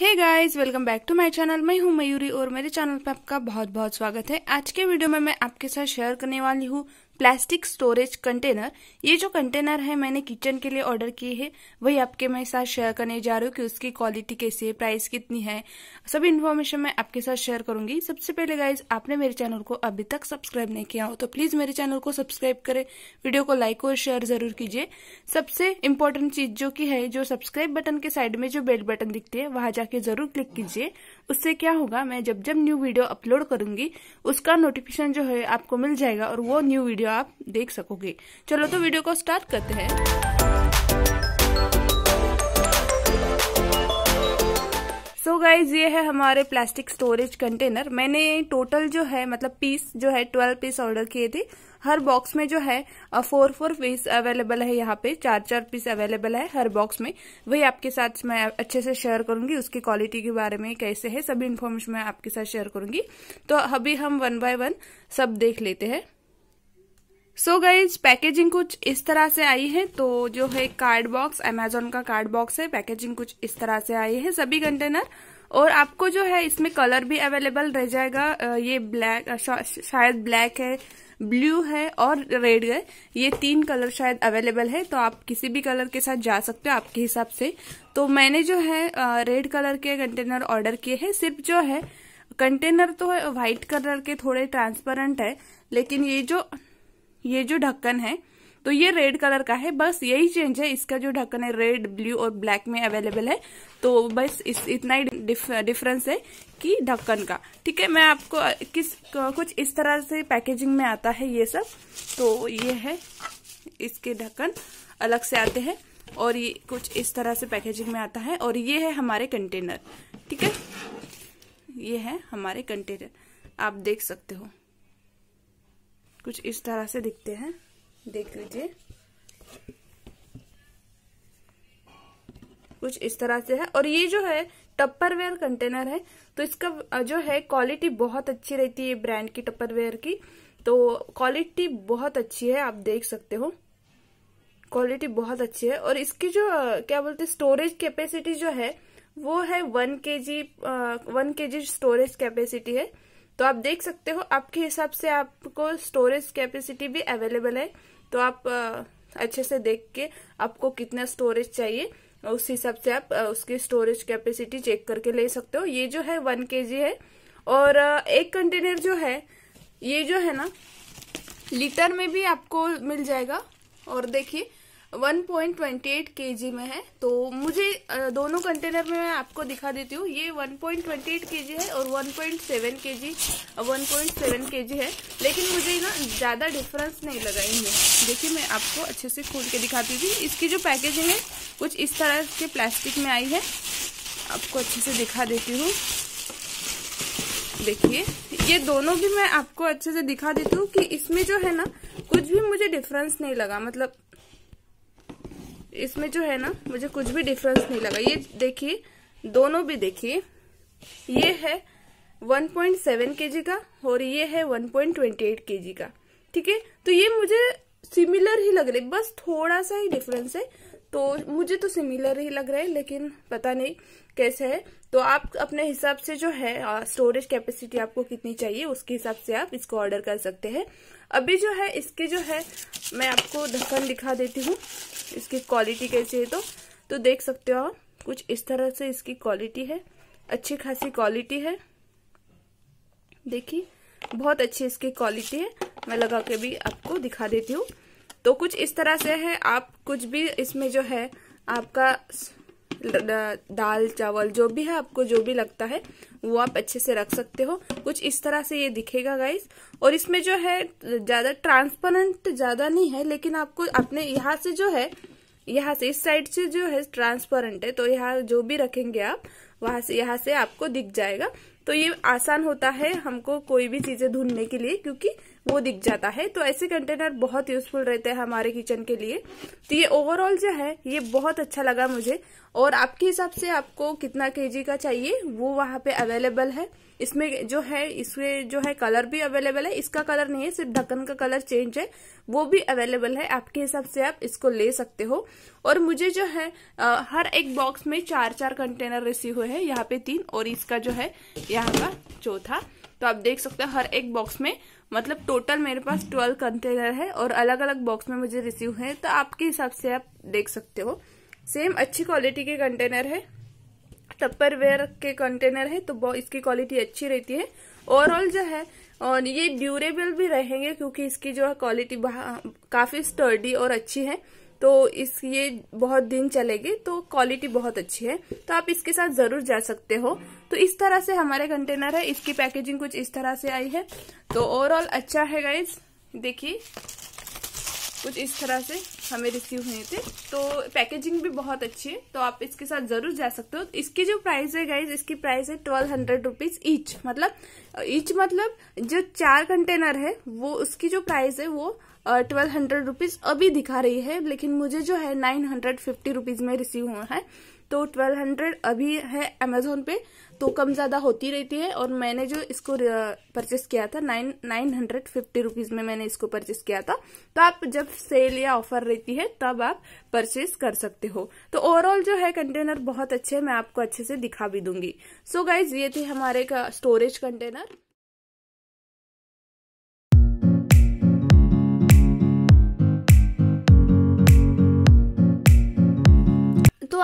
hey guys welcome back to my channel मैं हूं मयूरी और मेरे चैनल पे आपका बहुत बहुत स्वागत है आज के वीडियो में मैं आपके साथ शेयर करने वाली हूं प्लास्टिक स्टोरेज कंटेनर ये जो कंटेनर है मैंने किचन के लिए ऑर्डर किए है वही आपके मैं साथ शेयर करने जा रही हूँ कि उसकी क्वालिटी कैसी है प्राइस कितनी है सभी इन्फॉर्मेशन मैं आपके साथ शेयर करूंगी सबसे पहले गाइज आपने मेरे चैनल को अभी तक सब्सक्राइब नहीं किया हो तो प्लीज मेरे चैनल को सब्सक्राइब करें वीडियो को लाइक और शेयर जरूर कीजिए सबसे इम्पोर्टेंट चीज जो की है जो सब्सक्राइब बटन के साइड में जो बेल बटन दिखती है वहां जाके जरूर क्लिक कीजिए उससे क्या होगा मैं जब जब न्यू वीडियो अपलोड करूंगी उसका नोटिफिकेशन जो है आपको मिल जाएगा और वो न्यू वीडियो आप देख सकोगे चलो तो वीडियो को स्टार्ट करते हैं गाइज ये है हमारे प्लास्टिक स्टोरेज कंटेनर मैंने टोटल जो है मतलब पीस जो है ट्वेल्व पीस ऑर्डर किए थे हर बॉक्स में जो है फोर फोर पीस अवेलेबल है यहाँ पे चार चार पीस अवेलेबल है हर बॉक्स में वही आपके साथ मैं अच्छे से शेयर करूंगी उसकी क्वालिटी के बारे में कैसे है सभी इन्फॉर्मेशन मैं आपके साथ शेयर करूंगी तो अभी हम वन बाय वन सब देख लेते हैं सो so गईज पैकेजिंग कुछ इस तरह से आई है तो जो है कार्ड बॉक्स अमेजोन का कार्ड बॉक्स है पैकेजिंग कुछ इस तरह से आई है सभी कंटेनर और आपको जो है इसमें कलर भी अवेलेबल रह जाएगा ये ब्लैक शायद ब्लैक है ब्लू है और रेड है ये तीन कलर शायद अवेलेबल है तो आप किसी भी कलर के साथ जा सकते हो आपके हिसाब से तो मैंने जो है रेड कलर के कंटेनर ऑर्डर किए हैं सिर्फ जो है कंटेनर तो व्हाइट कलर के थोड़े ट्रांसपेरेंट है लेकिन ये जो ये जो ढक्कन है तो ये रेड कलर का है बस यही चेंज है इसका जो ढक्कन है रेड ब्लू और ब्लैक में अवेलेबल है तो बस इस इतना ही डिफ, डिफरेंस है कि ढक्कन का ठीक है मैं आपको किस कुछ इस तरह से पैकेजिंग में आता है ये सब तो ये है इसके ढक्कन अलग से आते हैं और ये कुछ इस तरह से पैकेजिंग में आता है और ये है हमारे कंटेनर ठीक है ये है हमारे कंटेनर आप देख सकते हो कुछ इस तरह से दिखते हैं देख लीजिए कुछ इस तरह से है और ये जो है टप्परवेयर कंटेनर है तो इसका जो है क्वालिटी बहुत अच्छी रहती है ब्रांड की टप्परवेयर की तो क्वालिटी बहुत अच्छी है आप देख सकते हो क्वालिटी बहुत अच्छी है और इसकी जो क्या बोलते हैं स्टोरेज कैपेसिटी जो है वो है वन के जी वन के जी स्टोरेज कैपेसिटी है तो आप देख सकते हो आपके हिसाब से आपको स्टोरेज कैपेसिटी भी अवेलेबल है तो आप अच्छे से देख के आपको कितना स्टोरेज चाहिए उस हिसाब से आप उसकी स्टोरेज कैपेसिटी चेक करके ले सकते हो ये जो है वन के है और एक कंटेनर जो है ये जो है ना लीटर में भी आपको मिल जाएगा और देखिए 1.28 केजी में है तो मुझे दोनों कंटेनर में मैं आपको दिखा देती हूँ ये 1.28 केजी है और 1.7 केजी 1.7 केजी है लेकिन मुझे ना ज़्यादा डिफरेंस नहीं लगा इनमें देखिए मैं आपको अच्छे से खोल के दिखाती थी इसकी जो पैकेजिंग है कुछ इस तरह के प्लास्टिक में आई है आपको अच्छे से दिखा देती हूँ देखिए ये दोनों भी मैं आपको अच्छे से दिखा देती हूँ कि इसमें जो है ना कुछ भी मुझे डिफरेंस नहीं लगा मतलब इसमें जो है ना मुझे कुछ भी डिफरेंस नहीं लगा ये देखिए दोनों भी देखिए ये है 1.7 पॉइंट केजी का और ये है 1.28 पॉइंट केजी का ठीक है तो ये मुझे सिमिलर ही लग रही बस थोड़ा सा ही डिफरेंस है तो मुझे तो सिमिलर ही लग रहा है लेकिन पता नहीं कैसे है तो आप अपने हिसाब से जो है स्टोरेज कैपेसिटी आपको कितनी चाहिए उसके हिसाब से आप इसको ऑर्डर कर सकते हैं अभी जो है इसके जो है मैं आपको ढक्कन दिखा देती हूँ इसकी क्वालिटी कैसी है तो, तो देख सकते हो आप कुछ इस तरह से इसकी क्वालिटी है अच्छी खासी क्वालिटी है देखिए बहुत अच्छी इसकी क्वालिटी है मैं लगा के भी आपको दिखा देती हूँ तो कुछ इस तरह से है आप कुछ भी इसमें जो है आपका दाल चावल जो भी है आपको जो भी लगता है वो आप अच्छे से रख सकते हो कुछ इस तरह से ये दिखेगा गाइस और इसमें जो है ज्यादा ट्रांसपेरेंट ज्यादा नहीं है लेकिन आपको अपने यहाँ से जो है यहाँ से इस साइड से जो है ट्रांसपेरेंट है तो यहाँ जो भी रखेंगे आप वहां से यहाँ से आपको दिख जाएगा तो ये आसान होता है हमको कोई भी चीजें ढूंढने के लिए क्योंकि वो दिख जाता है तो ऐसे कंटेनर बहुत यूजफुल रहते हैं हमारे किचन के लिए तो ये ओवरऑल जो है ये बहुत अच्छा लगा मुझे और आपके हिसाब से आपको कितना केजी का चाहिए वो वहाँ पे अवेलेबल है इसमें जो है इसमें जो है कलर भी अवेलेबल है इसका कलर नहीं है सिर्फ ढक्कन का कलर चेंज है वो भी अवेलेबल है आपके हिसाब से आप इसको ले सकते हो और मुझे जो है आ, हर एक बॉक्स में चार चार कंटेनर रिसीव हुए हैं यहाँ पे तीन और इसका जो है यहाँ का चौथा तो आप देख सकते हैं हर एक बॉक्स में मतलब टोटल मेरे पास ट्वेल्व कंटेनर है और अलग अलग बॉक्स में मुझे रिसीव है तो आपके हिसाब से आप देख सकते हो सेम अच्छी क्वालिटी के कंटेनर है वेयर के कंटेनर है तो इसकी क्वालिटी अच्छी रहती है ओवरऑल जो है और ये ड्यूरेबल भी रहेंगे क्योंकि इसकी जो है क्वालिटी काफी स्टर्डी और अच्छी है तो इस ये बहुत दिन चलेगी तो क्वालिटी बहुत अच्छी है तो आप इसके साथ जरूर जा सकते हो तो इस तरह से हमारे कंटेनर है इसकी पैकेजिंग कुछ इस तरह से आई है तो ओवरऑल अच्छा है गाइज देखिए कुछ इस तरह से हमें रिसीव हुए थे तो पैकेजिंग भी बहुत अच्छी है तो आप इसके साथ जरूर जा सकते हो इसकी जो प्राइस है गाइज इसकी प्राइस है ट्वेल्व हंड्रेड रुपीज ईच मतलब ईच मतलब जो चार कंटेनर है वो उसकी जो प्राइस है वो ट्वेल्व हंड्रेड रुपीज अभी दिखा रही है लेकिन मुझे जो है नाइन हंड्रेड फिफ्टी रुपीज में रिसीव हुआ है तो ट्वेल्व हंड्रेड अभी है अमेजोन पे तो कम ज्यादा होती रहती है और मैंने जो इसको परचेस किया था nine nine hundred fifty rupees में मैंने इसको परचेस किया था तो आप जब सेल या ऑफर रहती है तब आप परचेस कर सकते हो तो ओवरऑल जो है कंटेनर बहुत अच्छे मैं आपको अच्छे से दिखा भी दूंगी सो so गाइज ये थे हमारे का स्टोरेज कंटेनर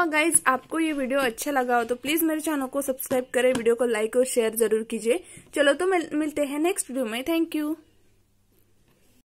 होगा गाइज आपको ये वीडियो अच्छा लगा हो तो प्लीज मेरे चैनल को सब्सक्राइब करें वीडियो को लाइक और शेयर जरूर कीजिए चलो तो मिलते हैं नेक्स्ट वीडियो में थैंक यू